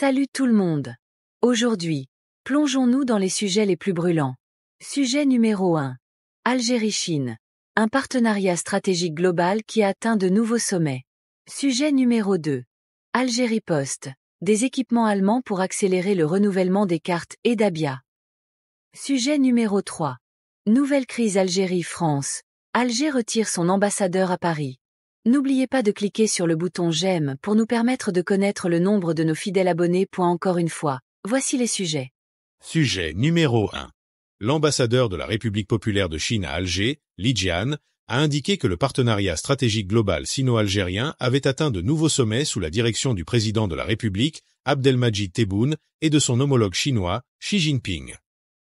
Salut tout le monde. Aujourd'hui, plongeons-nous dans les sujets les plus brûlants. Sujet numéro 1. Algérie-Chine. Un partenariat stratégique global qui a atteint de nouveaux sommets. Sujet numéro 2. Algérie Post. Des équipements allemands pour accélérer le renouvellement des cartes et d'Abia. Sujet numéro 3. Nouvelle crise Algérie-France. Alger retire son ambassadeur à Paris. N'oubliez pas de cliquer sur le bouton J'aime pour nous permettre de connaître le nombre de nos fidèles abonnés. Encore une fois, voici les sujets. Sujet numéro 1. L'ambassadeur de la République populaire de Chine à Alger, Li Jian, a indiqué que le partenariat stratégique global sino-algérien avait atteint de nouveaux sommets sous la direction du président de la République, Abdelmajid Tebboune, et de son homologue chinois, Xi Jinping.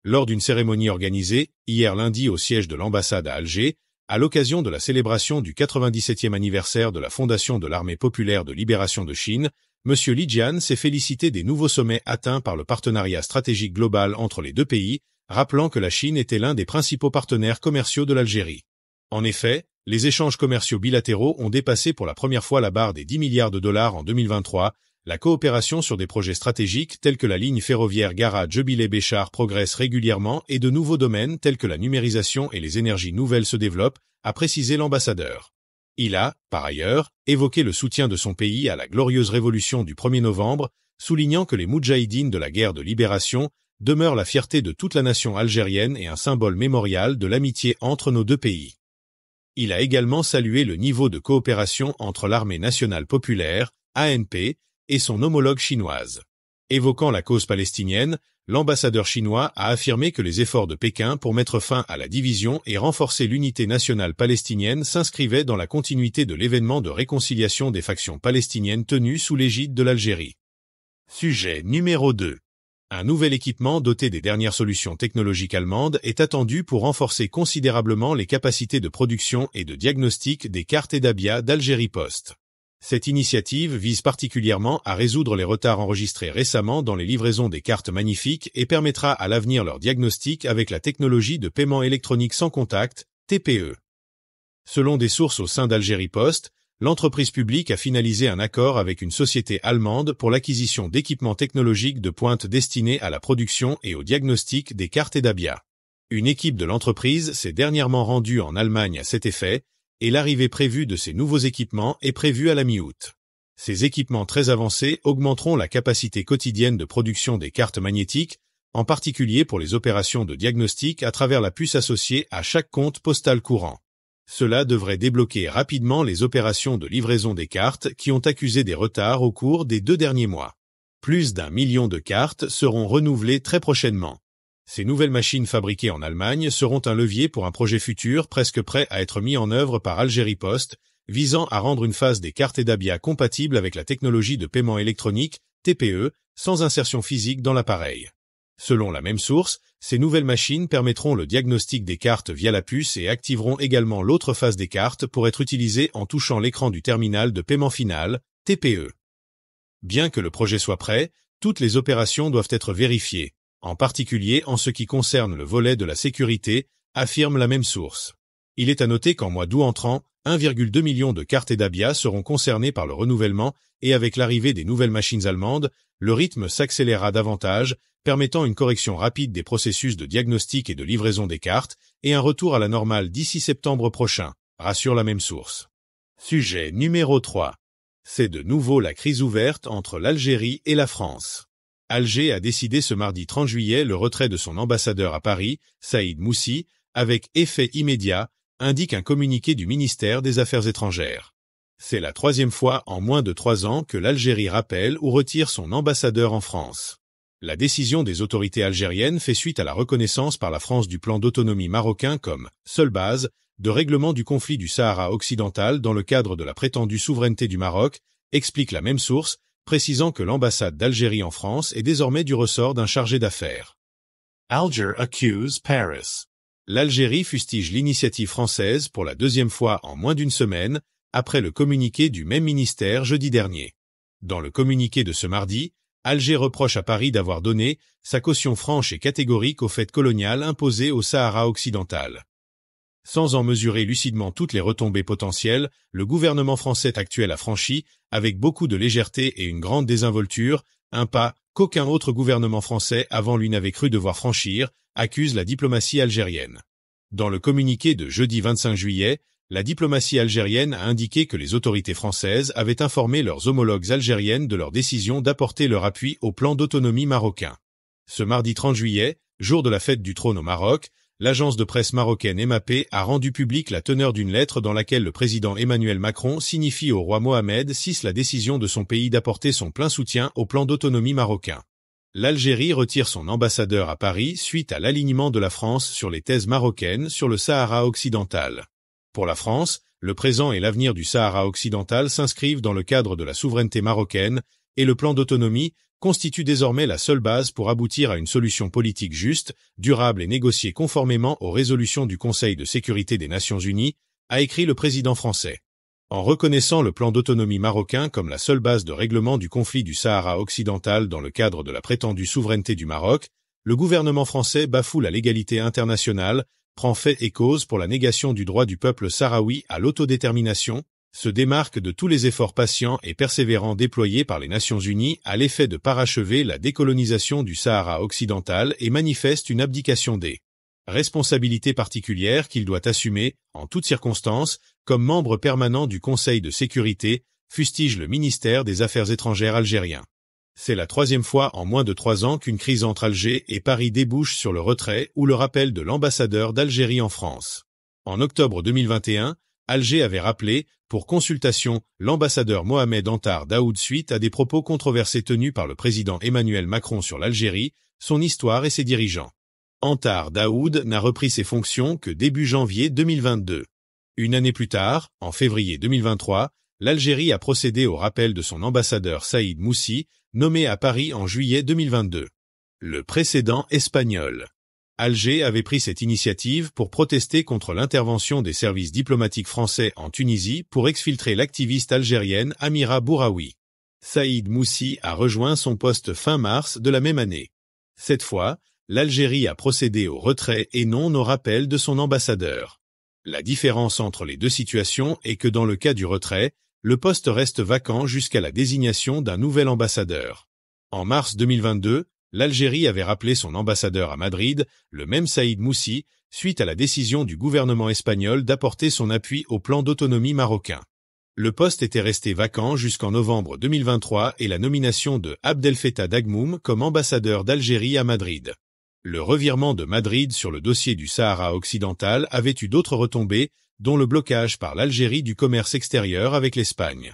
Lors d'une cérémonie organisée, hier lundi au siège de l'ambassade à Alger, à l'occasion de la célébration du 97e anniversaire de la fondation de l'armée populaire de libération de Chine, M. Li Jian s'est félicité des nouveaux sommets atteints par le partenariat stratégique global entre les deux pays, rappelant que la Chine était l'un des principaux partenaires commerciaux de l'Algérie. En effet, les échanges commerciaux bilatéraux ont dépassé pour la première fois la barre des 10 milliards de dollars en 2023, la coopération sur des projets stratégiques tels que la ligne ferroviaire Gara-Djebile-Béchar progresse régulièrement et de nouveaux domaines tels que la numérisation et les énergies nouvelles se développent, a précisé l'ambassadeur. Il a, par ailleurs, évoqué le soutien de son pays à la glorieuse révolution du 1er novembre, soulignant que les Moudjahidines de la guerre de libération demeurent la fierté de toute la nation algérienne et un symbole mémorial de l'amitié entre nos deux pays. Il a également salué le niveau de coopération entre l'armée nationale populaire, ANP, et son homologue chinoise. Évoquant la cause palestinienne, l'ambassadeur chinois a affirmé que les efforts de Pékin pour mettre fin à la division et renforcer l'unité nationale palestinienne s'inscrivaient dans la continuité de l'événement de réconciliation des factions palestiniennes tenues sous l'égide de l'Algérie. Sujet numéro 2. Un nouvel équipement doté des dernières solutions technologiques allemandes est attendu pour renforcer considérablement les capacités de production et de diagnostic des cartes et d'Abia d'Algérie Post. Cette initiative vise particulièrement à résoudre les retards enregistrés récemment dans les livraisons des cartes magnifiques et permettra à l'avenir leur diagnostic avec la technologie de paiement électronique sans contact, TPE. Selon des sources au sein d'Algérie Post, l'entreprise publique a finalisé un accord avec une société allemande pour l'acquisition d'équipements technologiques de pointe destinés à la production et au diagnostic des cartes EDABIA. Une équipe de l'entreprise s'est dernièrement rendue en Allemagne à cet effet, et l'arrivée prévue de ces nouveaux équipements est prévue à la mi-août. Ces équipements très avancés augmenteront la capacité quotidienne de production des cartes magnétiques, en particulier pour les opérations de diagnostic à travers la puce associée à chaque compte postal courant. Cela devrait débloquer rapidement les opérations de livraison des cartes qui ont accusé des retards au cours des deux derniers mois. Plus d'un million de cartes seront renouvelées très prochainement. Ces nouvelles machines fabriquées en Allemagne seront un levier pour un projet futur presque prêt à être mis en œuvre par Algérie Post, visant à rendre une phase des cartes EDABIA compatible avec la technologie de paiement électronique, TPE, sans insertion physique dans l'appareil. Selon la même source, ces nouvelles machines permettront le diagnostic des cartes via la puce et activeront également l'autre phase des cartes pour être utilisées en touchant l'écran du terminal de paiement final, TPE. Bien que le projet soit prêt, toutes les opérations doivent être vérifiées, en particulier en ce qui concerne le volet de la sécurité, affirme la même source. Il est à noter qu'en mois d'août entrant, 1,2 million de cartes et d'ABIA seront concernées par le renouvellement et avec l'arrivée des nouvelles machines allemandes, le rythme s'accélérera davantage, permettant une correction rapide des processus de diagnostic et de livraison des cartes et un retour à la normale d'ici septembre prochain, rassure la même source. Sujet numéro 3. C'est de nouveau la crise ouverte entre l'Algérie et la France. Alger a décidé ce mardi 30 juillet le retrait de son ambassadeur à Paris, Saïd Moussi, avec effet immédiat, indique un communiqué du ministère des Affaires étrangères. C'est la troisième fois en moins de trois ans que l'Algérie rappelle ou retire son ambassadeur en France. La décision des autorités algériennes fait suite à la reconnaissance par la France du plan d'autonomie marocain comme seule base de règlement du conflit du Sahara occidental dans le cadre de la prétendue souveraineté du Maroc, explique la même source, précisant que l'ambassade d'Algérie en France est désormais du ressort d'un chargé d'affaires. Alger accuse Paris. L'Algérie fustige l'initiative française pour la deuxième fois en moins d'une semaine, après le communiqué du même ministère jeudi dernier. Dans le communiqué de ce mardi, Alger reproche à Paris d'avoir donné sa caution franche et catégorique aux fêtes coloniales imposées au Sahara occidental. Sans en mesurer lucidement toutes les retombées potentielles, le gouvernement français actuel a franchi, avec beaucoup de légèreté et une grande désinvolture, un pas qu'aucun autre gouvernement français avant lui n'avait cru devoir franchir, accuse la diplomatie algérienne. Dans le communiqué de jeudi 25 juillet, la diplomatie algérienne a indiqué que les autorités françaises avaient informé leurs homologues algériennes de leur décision d'apporter leur appui au plan d'autonomie marocain. Ce mardi 30 juillet, jour de la fête du trône au Maroc, l'agence de presse marocaine MAP a rendu publique la teneur d'une lettre dans laquelle le président Emmanuel Macron signifie au roi Mohamed VI la décision de son pays d'apporter son plein soutien au plan d'autonomie marocain. L'Algérie retire son ambassadeur à Paris suite à l'alignement de la France sur les thèses marocaines sur le Sahara occidental. Pour la France, le présent et l'avenir du Sahara occidental s'inscrivent dans le cadre de la souveraineté marocaine et le plan d'autonomie constitue désormais la seule base pour aboutir à une solution politique juste, durable et négociée conformément aux résolutions du Conseil de sécurité des Nations Unies, a écrit le président français. En reconnaissant le plan d'autonomie marocain comme la seule base de règlement du conflit du Sahara occidental dans le cadre de la prétendue souveraineté du Maroc, le gouvernement français bafoue la légalité internationale, prend fait et cause pour la négation du droit du peuple sahraoui à l'autodétermination, se démarque de tous les efforts patients et persévérants déployés par les Nations Unies à l'effet de parachever la décolonisation du Sahara occidental et manifeste une abdication des responsabilités particulières qu'il doit assumer, en toutes circonstances, comme membre permanent du Conseil de sécurité, fustige le ministère des Affaires étrangères algérien. C'est la troisième fois en moins de trois ans qu'une crise entre Alger et Paris débouche sur le retrait ou le rappel de l'ambassadeur d'Algérie en France. En octobre 2021, Alger avait rappelé, pour consultation, l'ambassadeur Mohamed Antar Daoud suite à des propos controversés tenus par le président Emmanuel Macron sur l'Algérie, son histoire et ses dirigeants. Antar Daoud n'a repris ses fonctions que début janvier 2022. Une année plus tard, en février 2023, l'Algérie a procédé au rappel de son ambassadeur Saïd Moussi, nommé à Paris en juillet 2022. Le précédent espagnol. Alger avait pris cette initiative pour protester contre l'intervention des services diplomatiques français en Tunisie pour exfiltrer l'activiste algérienne Amira Bouraoui. Saïd Moussi a rejoint son poste fin mars de la même année. Cette fois, l'Algérie a procédé au retrait et non au rappel de son ambassadeur. La différence entre les deux situations est que dans le cas du retrait, le poste reste vacant jusqu'à la désignation d'un nouvel ambassadeur. En mars 2022, l'Algérie avait rappelé son ambassadeur à Madrid, le même Saïd Moussi, suite à la décision du gouvernement espagnol d'apporter son appui au plan d'autonomie marocain. Le poste était resté vacant jusqu'en novembre 2023 et la nomination de Abdel Dagmoum comme ambassadeur d'Algérie à Madrid. Le revirement de Madrid sur le dossier du Sahara occidental avait eu d'autres retombées, dont le blocage par l'Algérie du commerce extérieur avec l'Espagne.